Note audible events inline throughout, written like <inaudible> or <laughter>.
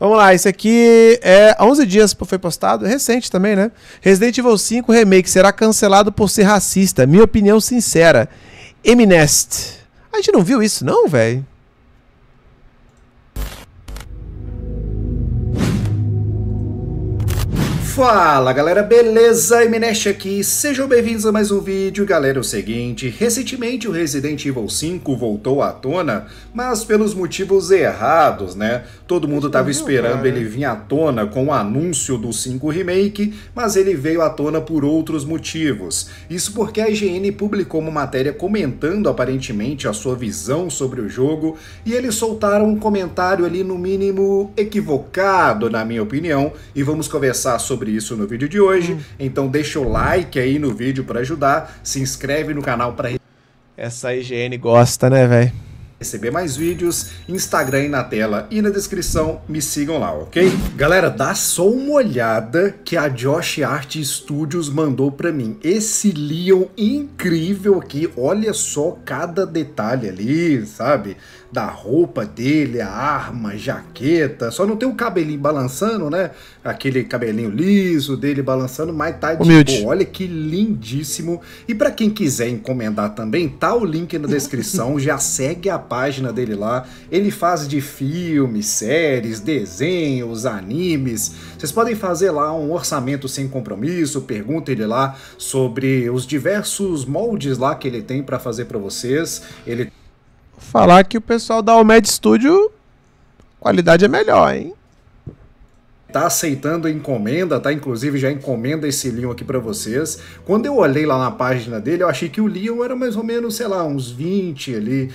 Vamos lá, esse aqui é 11 dias foi postado, é recente também, né? Resident Evil 5 Remake será cancelado por ser racista. Minha opinião sincera. Eminest. A gente não viu isso não, velho? Fala galera, beleza? Eminesh aqui, sejam bem-vindos a mais um vídeo. Galera, é o seguinte, recentemente o Resident Evil 5 voltou à tona, mas pelos motivos errados, né? Todo mundo estava esperando ele vir à tona com o anúncio do 5 Remake, mas ele veio à tona por outros motivos. Isso porque a IGN publicou uma matéria comentando aparentemente a sua visão sobre o jogo, e eles soltaram um comentário ali no mínimo equivocado, na minha opinião, e vamos conversar sobre sobre isso no vídeo de hoje. Hum. Então deixa o like aí no vídeo para ajudar, se inscreve no canal para Essa higiene gosta, né, velho? receber mais vídeos, Instagram aí na tela e na descrição, me sigam lá, ok? Galera, dá só uma olhada que a Josh Art Studios mandou para mim. Esse Leon incrível aqui, olha só cada detalhe ali, sabe? Da roupa dele, a arma, jaqueta, só não tem o cabelinho balançando, né? Aquele cabelinho liso dele balançando, mas tá de Humilde. Boa. Olha que lindíssimo. E para quem quiser encomendar também, tá o link na descrição, já segue a página dele lá. Ele faz de filmes, séries, desenhos, animes. Vocês podem fazer lá um orçamento sem compromisso, pergunta ele lá sobre os diversos moldes lá que ele tem para fazer para vocês. Ele falar que o pessoal da Omed Studio qualidade é melhor, hein? tá aceitando encomenda, tá? Inclusive já encomenda esse Leon aqui para vocês. Quando eu olhei lá na página dele, eu achei que o Leon era mais ou menos, sei lá, uns 20 ali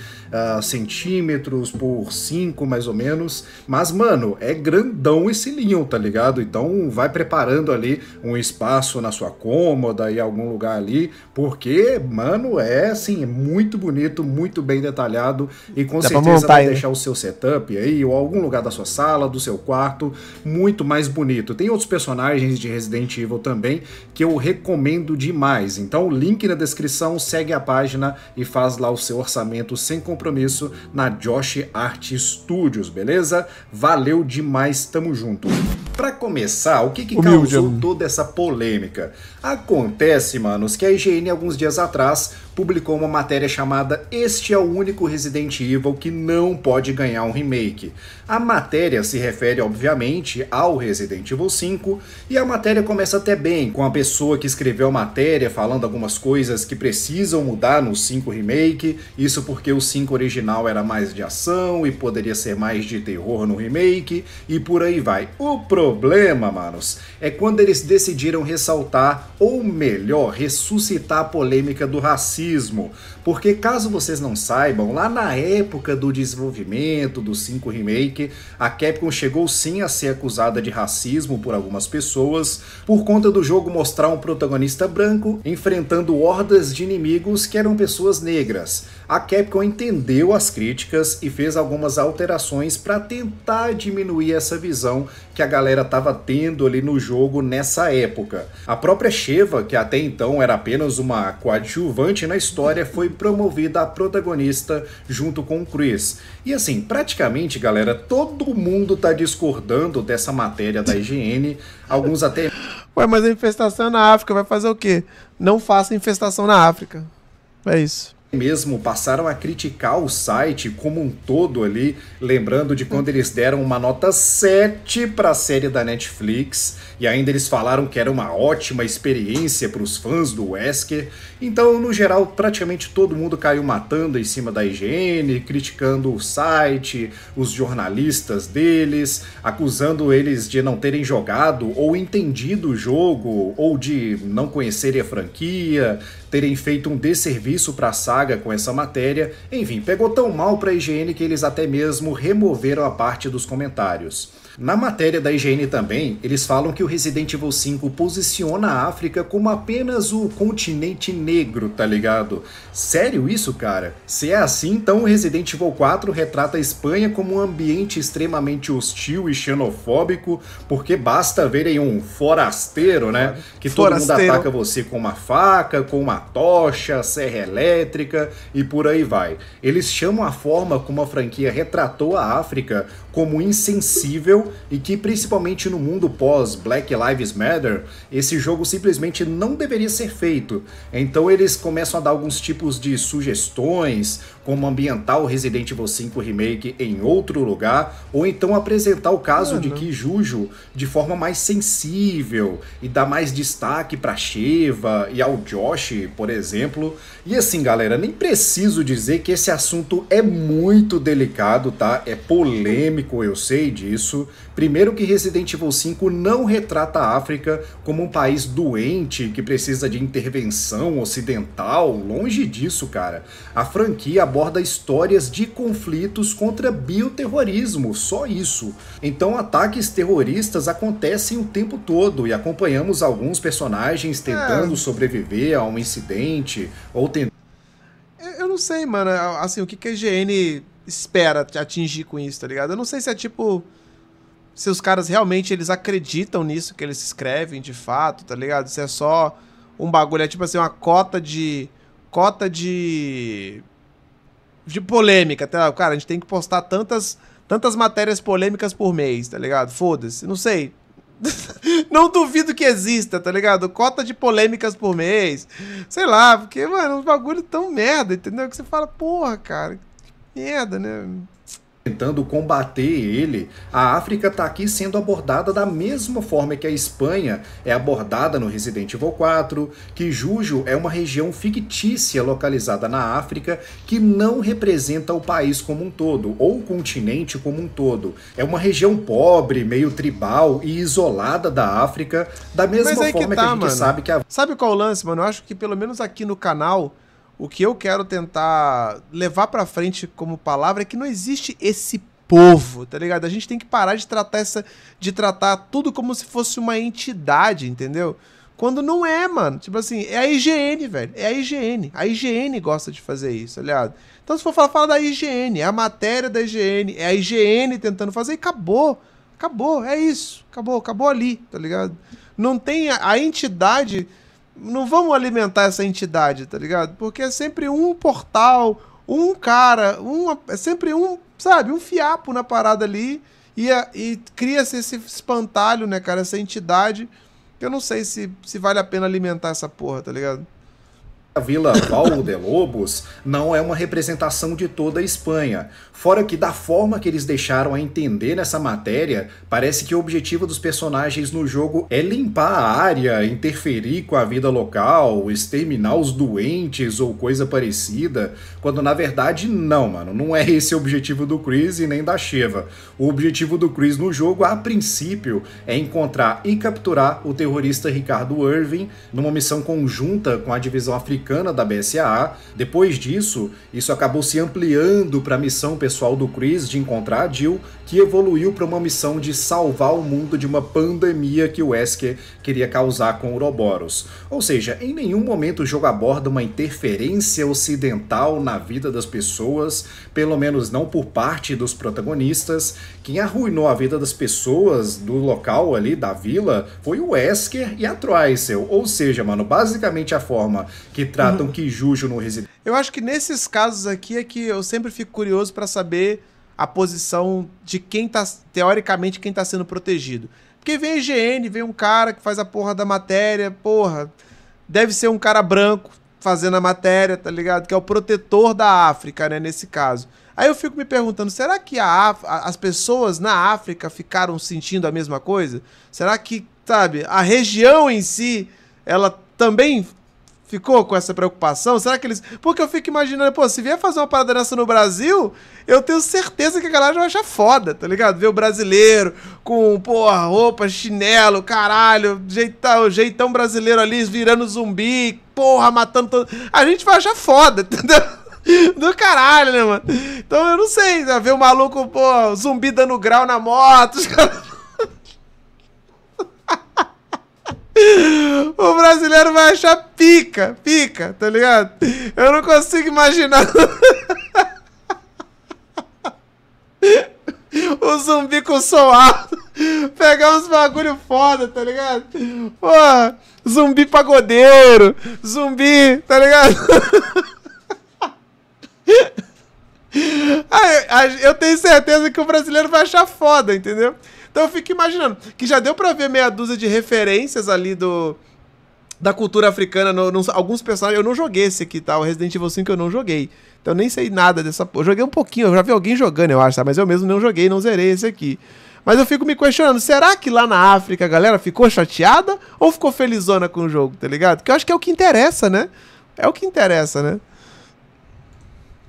uh, centímetros por 5 mais ou menos. Mas, mano, é grandão esse Leon, tá ligado? Então vai preparando ali um espaço na sua cômoda e algum lugar ali, porque, mano, é assim, é muito bonito, muito bem detalhado e com Dá certeza montar, vai deixar o seu setup aí ou algum lugar da sua sala, do seu quarto, muito mais bonito. Tem outros personagens de Resident Evil também que eu recomendo demais. Então, o link na descrição, segue a página e faz lá o seu orçamento sem compromisso na Josh Art Studios, beleza? Valeu demais, tamo junto. Para começar, o que, que causou toda essa polêmica? Acontece, manos, que a IGN alguns dias atrás publicou uma matéria chamada Este é o único Resident Evil que não pode ganhar um remake. A matéria se refere, obviamente, ao Resident Evil 5 e a matéria começa até bem, com a pessoa que escreveu a matéria falando algumas coisas que precisam mudar no 5 Remake, isso porque o 5 original era mais de ação e poderia ser mais de terror no remake e por aí vai. O problema, manos, é quando eles decidiram ressaltar, ou melhor, ressuscitar a polêmica do racismo racismo. Porque, caso vocês não saibam, lá na época do desenvolvimento do 5 Remake, a Capcom chegou sim a ser acusada de racismo por algumas pessoas, por conta do jogo mostrar um protagonista branco enfrentando hordas de inimigos que eram pessoas negras. A Capcom entendeu as críticas e fez algumas alterações para tentar diminuir essa visão que a galera estava tendo ali no jogo nessa época. A própria Sheva, que até então era apenas uma coadjuvante na história, foi promovida a protagonista junto com o Chris. E assim, praticamente, galera, todo mundo tá discordando dessa matéria da higiene, alguns até Ué, mas a infestação é na África vai fazer o quê? Não faça infestação na África. É isso mesmo passaram a criticar o site como um todo ali, lembrando de quando eles deram uma nota 7 para a série da Netflix e ainda eles falaram que era uma ótima experiência para os fãs do Wesker então, no geral, praticamente todo mundo caiu matando em cima da IGN, criticando o site, os jornalistas deles, acusando eles de não terem jogado ou entendido o jogo, ou de não conhecerem a franquia, terem feito um desserviço para a saga com essa matéria. Enfim, pegou tão mal para a IGN que eles até mesmo removeram a parte dos comentários. Na matéria da higiene também, eles falam que o Resident Evil 5 posiciona a África como apenas o continente negro, tá ligado? Sério isso, cara? Se é assim, então o Resident Evil 4 retrata a Espanha como um ambiente extremamente hostil e xenofóbico, porque basta verem um forasteiro, né? Que forasteiro. todo mundo ataca você com uma faca, com uma tocha, serra elétrica e por aí vai. Eles chamam a forma como a franquia retratou a África como insensível e que, principalmente no mundo pós Black Lives Matter, esse jogo simplesmente não deveria ser feito. Então eles começam a dar alguns tipos de sugestões como ambientar o Resident Evil 5 Remake em outro lugar, ou então apresentar o caso ah, de Kijujo de forma mais sensível e dar mais destaque para Sheva e ao Josh, por exemplo. E assim, galera, nem preciso dizer que esse assunto é muito delicado, tá? É polêmico, eu sei disso. Primeiro que Resident Evil 5 não retrata a África como um país doente que precisa de intervenção ocidental, longe disso, cara. A franquia aborda histórias de conflitos contra bioterrorismo, só isso. Então ataques terroristas acontecem o tempo todo e acompanhamos alguns personagens tentando é... sobreviver a um incidente ou tentando. Eu não sei, mano. Assim, o que, que a IGN espera atingir com isso, tá ligado? Eu não sei se é tipo se os caras realmente eles acreditam nisso que eles escrevem de fato, tá ligado? Se é só um bagulho, é tipo assim, uma cota de. cota de de polêmica, tá? Cara, a gente tem que postar tantas, tantas matérias polêmicas por mês, tá ligado? Foda-se, não sei. <laughs> não duvido que exista, tá ligado? Cota de polêmicas por mês. Sei lá, porque, mano, uns bagulho tão merda, entendeu? Que você fala, porra, cara, que merda, né? tentando combater ele, a África está aqui sendo abordada da mesma forma que a Espanha é abordada no Resident Evil 4, que Jujo é uma região fictícia localizada na África que não representa o país como um todo, ou o continente como um todo. É uma região pobre, meio tribal e isolada da África, da mesma forma que, tá, que, a gente mano. sabe que a... Sabe qual é o lance, mano? Eu acho que pelo menos aqui no canal o que eu quero tentar levar para frente como palavra é que não existe esse povo, tá ligado? A gente tem que parar de tratar essa de tratar tudo como se fosse uma entidade, entendeu? Quando não é, mano. Tipo assim, é a IGN, velho. É a IGN. A IGN gosta de fazer isso, aliado. Tá então, se for falar, fala da IGN. É a matéria da IGN. É a IGN tentando fazer e acabou. Acabou. É isso. Acabou. Acabou ali, tá ligado? Não tem a, a entidade não vamos alimentar essa entidade, tá ligado? Porque é sempre um portal, um cara, um, é sempre um, sabe, um fiapo na parada ali e, e cria-se esse espantalho, né, cara, essa entidade. Eu não sei se, se vale a pena alimentar essa porra, tá ligado? a Vila Valdelobos de Lobos não é uma representação de toda a Espanha. Fora que, da forma que eles deixaram a entender nessa matéria, parece que o objetivo dos personagens no jogo é limpar a área, interferir com a vida local, exterminar os doentes ou coisa parecida, quando na verdade não, mano. Não é esse o objetivo do Chris e nem da Sheva. O objetivo do Chris no jogo, a princípio, é encontrar e capturar o terrorista Ricardo Irving numa missão conjunta com a divisão africana americana da BSAA. Depois disso, isso acabou se ampliando para a missão pessoal do Chris de encontrar a Jill, que evoluiu para uma missão de salvar o mundo de uma pandemia que o Wesker queria causar com Ouroboros. Ou seja, em nenhum momento o jogo aborda uma interferência ocidental na vida das pessoas, pelo menos não por parte dos protagonistas. Quem arruinou a vida das pessoas do local ali, da vila, foi o Wesker e a Tricel. Ou seja, mano, basicamente a forma que tratam que Juju no Resident. Eu acho que nesses casos aqui é que eu sempre fico curioso para saber a posição de quem tá, teoricamente, quem tá sendo protegido. Porque vem a IGN, vem um cara que faz a porra da matéria, porra, deve ser um cara branco fazendo a matéria, tá ligado? Que é o protetor da África, né, nesse caso. Aí eu fico me perguntando, será que Af... as pessoas na África ficaram sentindo a mesma coisa? Será que, sabe, a região em si, ela também Ficou com essa preocupação? Será que eles. Porque eu fico imaginando, pô, se vier fazer uma parada dessa no Brasil, eu tenho certeza que a galera vai achar foda, tá ligado? Ver o brasileiro com, porra, roupa, chinelo, caralho, jeitão, jeitão brasileiro ali virando zumbi, porra, matando todo. A gente vai achar foda, <laughs> entendeu? Do caralho, né, mano? Então eu não sei, né? ver o maluco, pô, zumbi dando grau na moto, os caras. O brasileiro vai achar pica, pica, tá ligado? Eu não consigo imaginar. o zumbi com som alto. Pegar uns bagulho foda, tá ligado? Porra, zumbi pagodeiro, zumbi, tá ligado? eu tenho certeza que o brasileiro vai achar foda, entendeu? Então eu fico imaginando que já deu para ver meia dúzia de referências ali do da cultura africana, no, no, alguns personagens. Eu não joguei esse aqui, tá? O Resident Evil 5 eu não joguei. Então eu nem sei nada dessa porra. Joguei um pouquinho, eu já vi alguém jogando, eu acho, tá? Mas eu mesmo não joguei, não zerei esse aqui. Mas eu fico me questionando, será que lá na África a galera ficou chateada ou ficou felizona com o jogo, tá ligado? Que eu acho que é o que interessa, né? É o que interessa, né?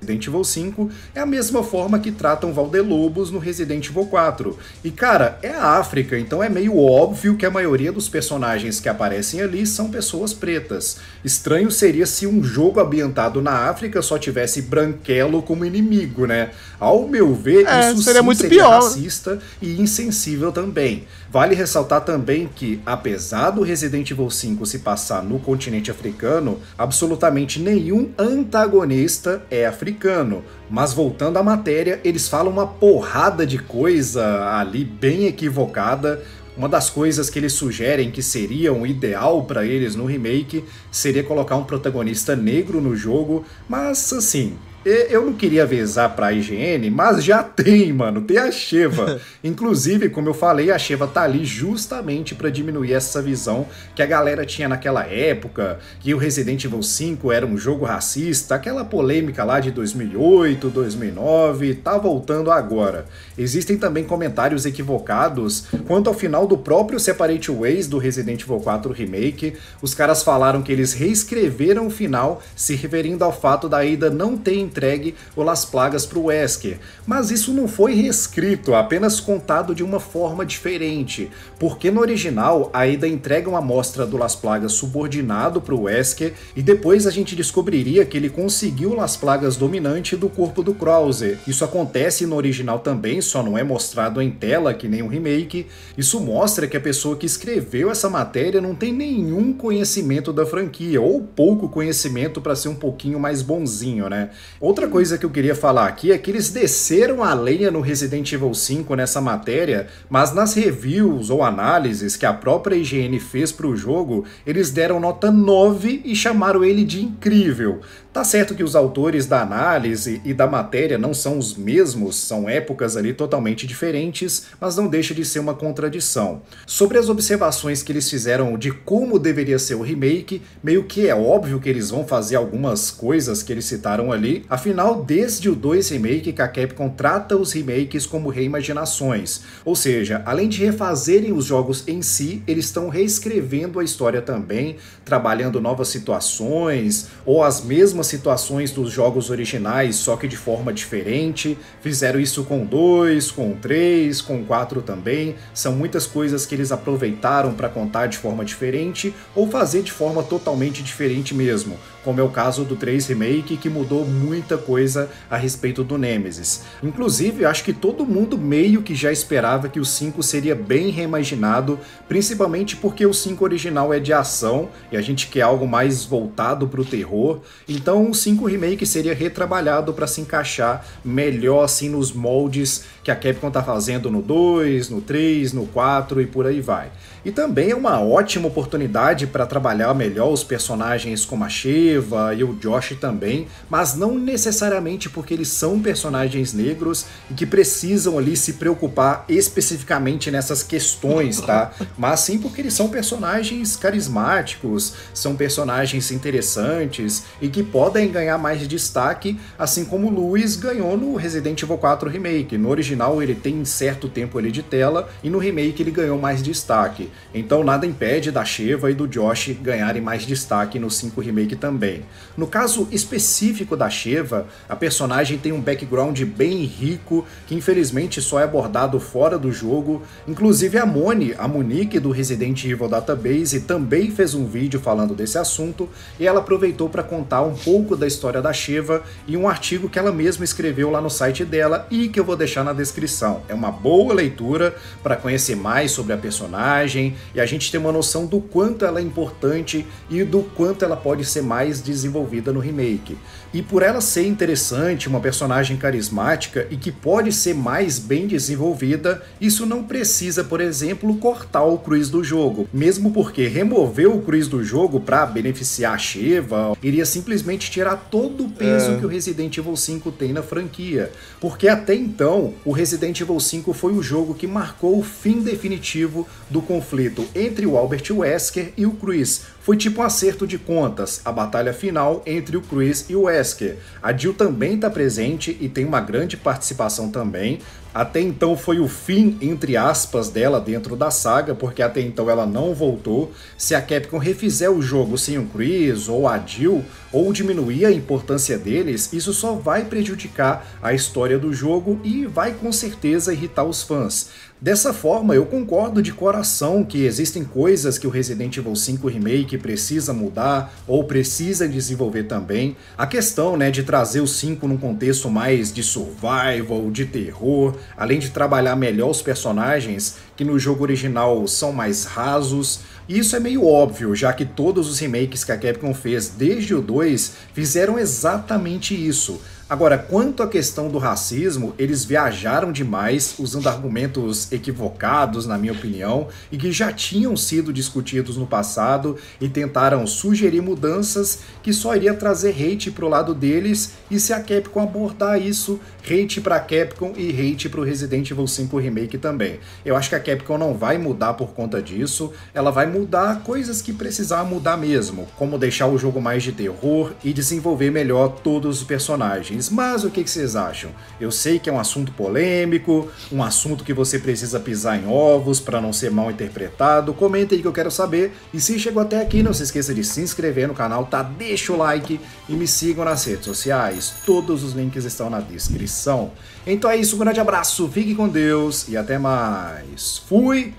Resident Evil 5 é a mesma forma que tratam Valdelobos no Resident Evil 4. E cara, é a África, então é meio óbvio que a maioria dos personagens que aparecem ali são pessoas pretas. Estranho seria se um jogo ambientado na África só tivesse branquelo como inimigo, né? Ao meu ver, é, isso seria muito seria pior. racista e insensível também. Vale ressaltar também que, apesar do Resident Evil 5 se passar no continente africano, absolutamente nenhum antagonista é africano. Mas voltando à matéria, eles falam uma porrada de coisa ali bem equivocada. Uma das coisas que eles sugerem que seria um ideal para eles no remake seria colocar um protagonista negro no jogo, mas assim, eu não queria avisar pra IGN, mas já <laughs> tem, mano. Tem a Sheva. <laughs> Inclusive, como eu falei, a Sheva tá ali justamente para diminuir essa visão que a galera tinha naquela época, que o Resident Evil 5 era um jogo racista, aquela polêmica lá de 2008, 2009, tá voltando agora. Existem também comentários equivocados quanto ao final do próprio Separate Ways do Resident Evil 4 Remake. Os caras falaram que eles reescreveram o final, se referindo ao fato da Ida não ter entregue o Las Plagas para o Wesker. Mas isso não foi reescrito, apenas contado de uma forma diferente, porque no original a ida entrega uma amostra do Las Plagas subordinado para o Wesker e depois a gente descobriria que ele conseguiu o Las Plagas dominante do corpo do Krauser. Isso acontece no original também, só não é mostrado em tela que nem um remake. Isso mostra que a pessoa que escreveu essa matéria não tem nenhum conhecimento da franquia ou pouco conhecimento para ser um pouquinho mais bonzinho, né? Outra coisa que eu queria falar aqui é que eles desceram a lenha no Resident Evil 5 nessa matéria, mas nas reviews ou análises que a própria IGN fez para o jogo, eles deram nota 9 e chamaram ele de incrível. Tá certo que os autores da análise e da matéria não são os mesmos, são épocas ali totalmente diferentes, mas não deixa de ser uma contradição. Sobre as observações que eles fizeram de como deveria ser o remake, meio que é óbvio que eles vão fazer algumas coisas que eles citaram ali, afinal, desde o 2 Remake que a Capcom trata os remakes como reimaginações, ou seja, além de refazerem os jogos em si, eles estão reescrevendo a história também, trabalhando novas situações ou as mesmas situações dos jogos originais, só que de forma diferente. Fizeram isso com 2, com 3, com 4 também. São muitas coisas que eles aproveitaram para contar de forma diferente ou fazer de forma totalmente diferente mesmo como é o caso do 3 Remake, que mudou muita coisa a respeito do Nemesis. Inclusive, acho que todo mundo meio que já esperava que o 5 seria bem reimaginado, principalmente porque o 5 original é de ação e a gente quer algo mais voltado para o terror. Então, o 5 Remake seria retrabalhado para se encaixar melhor assim nos moldes que a Capcom está fazendo no 2, no 3, no 4 e por aí vai. E também é uma ótima oportunidade para trabalhar melhor os personagens como a Shea, Eva e o Josh também, mas não necessariamente porque eles são personagens negros e que precisam ali se preocupar especificamente nessas questões, tá? Mas sim porque eles são personagens carismáticos, são personagens interessantes e que podem ganhar mais destaque, assim como o Luiz ganhou no Resident Evil 4 Remake. No original ele tem certo tempo ali de tela e no remake ele ganhou mais destaque. Então nada impede da Sheva e do Josh ganharem mais destaque no 5 Remake também também. No caso específico da Sheva, a personagem tem um background bem rico que infelizmente só é abordado fora do jogo. Inclusive a Moni, a Monique do Resident Evil Database, também fez um vídeo falando desse assunto e ela aproveitou para contar um pouco da história da Sheva em um artigo que ela mesma escreveu lá no site dela e que eu vou deixar na descrição. É uma boa leitura para conhecer mais sobre a personagem e a gente ter uma noção do quanto ela é importante e do quanto ela pode ser mais mais desenvolvida no remake. E por ela ser interessante, uma personagem carismática e que pode ser mais bem desenvolvida, isso não precisa, por exemplo, cortar o Cruz do jogo. Mesmo porque remover o Cruz do jogo para beneficiar a Sheva iria simplesmente tirar todo o peso é. que o Resident Evil 5 tem na franquia. Porque até então, o Resident Evil 5 foi o jogo que marcou o fim definitivo do conflito entre o Albert Wesker e o Cruz. Foi tipo um acerto de contas, a batalha final entre o Cruz e o Wesker Wesker. A Jill também está presente e tem uma grande participação também. Até então foi o fim, entre aspas, dela dentro da saga, porque até então ela não voltou. Se a Capcom refizer o jogo sem o Chris ou a Jill, ou diminuir a importância deles, isso só vai prejudicar a história do jogo e vai com certeza irritar os fãs. Dessa forma, eu concordo de coração que existem coisas que o Resident Evil 5 Remake precisa mudar ou precisa desenvolver também. A questão né, de trazer o 5 num contexto mais de survival, de terror, além de trabalhar melhor os personagens, que no jogo original são mais rasos. E isso é meio óbvio, já que todos os remakes que a Capcom fez desde o 2 fizeram exatamente isso Agora, quanto à questão do racismo, eles viajaram demais usando argumentos equivocados, na minha opinião, e que já tinham sido discutidos no passado e tentaram sugerir mudanças que só iria trazer hate pro lado deles, e se a Capcom abordar isso, hate pra Capcom e hate pro Resident Evil 5 Remake também. Eu acho que a Capcom não vai mudar por conta disso, ela vai mudar coisas que precisar mudar mesmo, como deixar o jogo mais de terror e desenvolver melhor todos os personagens deles, mas o que vocês acham? Eu sei que é um assunto polêmico, um assunto que você precisa pisar em ovos para não ser mal interpretado. Comenta aí que eu quero saber. E se chegou até aqui, não se esqueça de se inscrever no canal, tá? Deixa o like e me sigam nas redes sociais. Todos os links estão na descrição. Então é isso, um grande abraço, fique com Deus e até mais. Fui!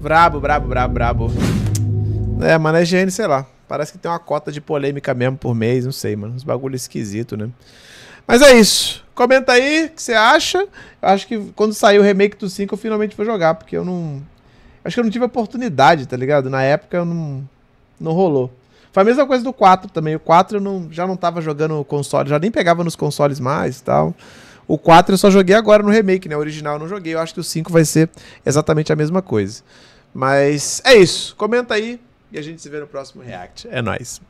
Brabo, brabo, brabo, brabo. É, mano, é gênio, sei lá. Parece que tem uma cota de polêmica mesmo por mês, não sei, mano. Uns bagulho esquisito, né? Mas é isso. Comenta aí o que você acha. Eu acho que quando saiu o remake do 5, eu finalmente vou jogar, porque eu não. Acho que eu não tive oportunidade, tá ligado? Na época eu não. Não rolou. Foi a mesma coisa do 4 também. O 4 eu não, já não tava jogando console, já nem pegava nos consoles mais e tal. O 4 eu só joguei agora no remake, né? O original eu não joguei. Eu acho que o 5 vai ser exatamente a mesma coisa. Mas é isso. Comenta aí e a gente se vê no próximo React. É nóis.